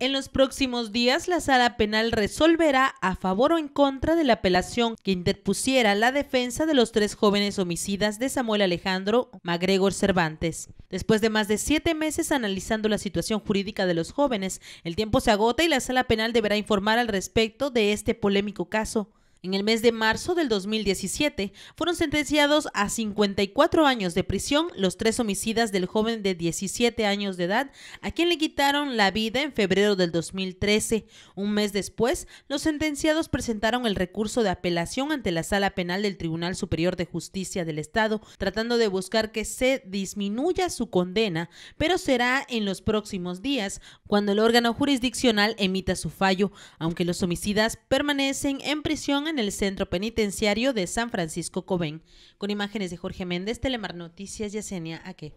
En los próximos días, la sala penal resolverá a favor o en contra de la apelación que interpusiera la defensa de los tres jóvenes homicidas de Samuel Alejandro MacGregor Cervantes. Después de más de siete meses analizando la situación jurídica de los jóvenes, el tiempo se agota y la sala penal deberá informar al respecto de este polémico caso. En el mes de marzo del 2017 fueron sentenciados a 54 años de prisión los tres homicidas del joven de 17 años de edad, a quien le quitaron la vida en febrero del 2013. Un mes después, los sentenciados presentaron el recurso de apelación ante la sala penal del Tribunal Superior de Justicia del Estado, tratando de buscar que se disminuya su condena, pero será en los próximos días cuando el órgano jurisdiccional emita su fallo, aunque los homicidas permanecen en prisión en el centro penitenciario de San Francisco Cobén. Con imágenes de Jorge Méndez, Telemar Noticias, y Yesenia Aque.